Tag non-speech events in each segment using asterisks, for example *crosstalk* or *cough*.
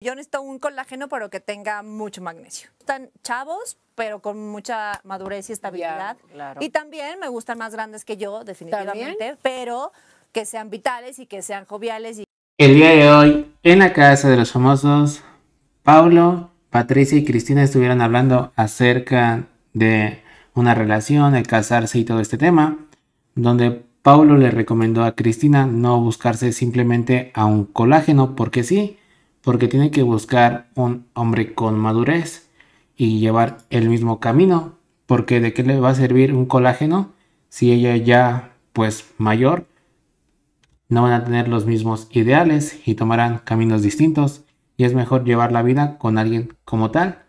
Yo necesito un colágeno, pero que tenga mucho magnesio. Están chavos, pero con mucha madurez y estabilidad. Y también me gustan más grandes que yo, definitivamente, pero que sean vitales y que sean joviales. Y... El día de hoy, en la casa de los famosos, Paulo, Patricia y Cristina estuvieron hablando acerca de una relación, el casarse y todo este tema, donde Paulo le recomendó a Cristina no buscarse simplemente a un colágeno porque sí, porque tiene que buscar un hombre con madurez y llevar el mismo camino, porque de qué le va a servir un colágeno si ella ya pues mayor no van a tener los mismos ideales y tomarán caminos distintos y es mejor llevar la vida con alguien como tal.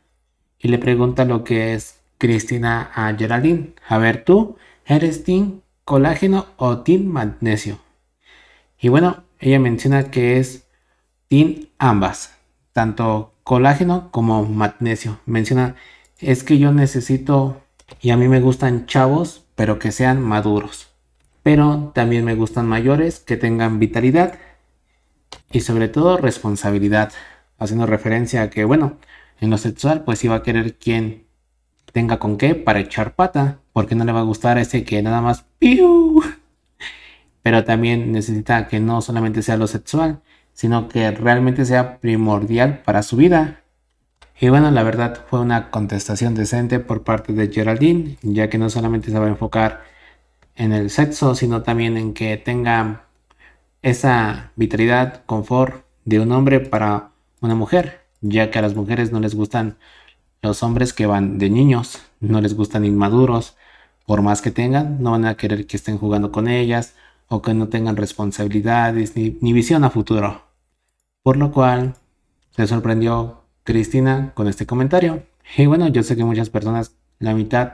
Y le pregunta lo que es Cristina a Geraldine. A ver, tú eres tin colágeno o team magnesio. Y bueno, ella menciona que es en ambas, tanto colágeno como magnesio. Menciona, es que yo necesito y a mí me gustan chavos, pero que sean maduros. Pero también me gustan mayores, que tengan vitalidad y sobre todo responsabilidad. Haciendo referencia a que, bueno, en lo sexual pues iba a querer quien tenga con qué para echar pata, porque no le va a gustar ese que nada más... ¡piu! *laughs* Pero también necesita que no solamente sea lo sexual, sino que realmente sea primordial para su vida. Y bueno, la verdad fue una contestación decente por parte de Geraldine, ya que no solamente se va a enfocar en el sexo, sino también en que tenga esa vitalidad, confort de un hombre para una mujer, ya que a las mujeres no les gustan los hombres que van de niños, no les gustan inmaduros, por más que tengan, no van a querer que estén jugando con ellas o que no tengan responsabilidades ni, ni visión a futuro. Por lo cual se sorprendió Cristina con este comentario. Y bueno, yo sé que muchas personas, la mitad,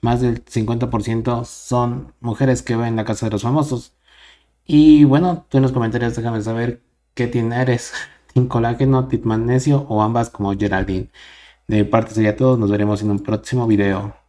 más del 50% son mujeres que ven la casa de los famosos. Y bueno, tú en los comentarios déjame saber qué tienes. eres, *laughs* Colágeno, Titman Magnesio o ambas como Geraldine. De mi parte sería todo, nos veremos en un próximo video.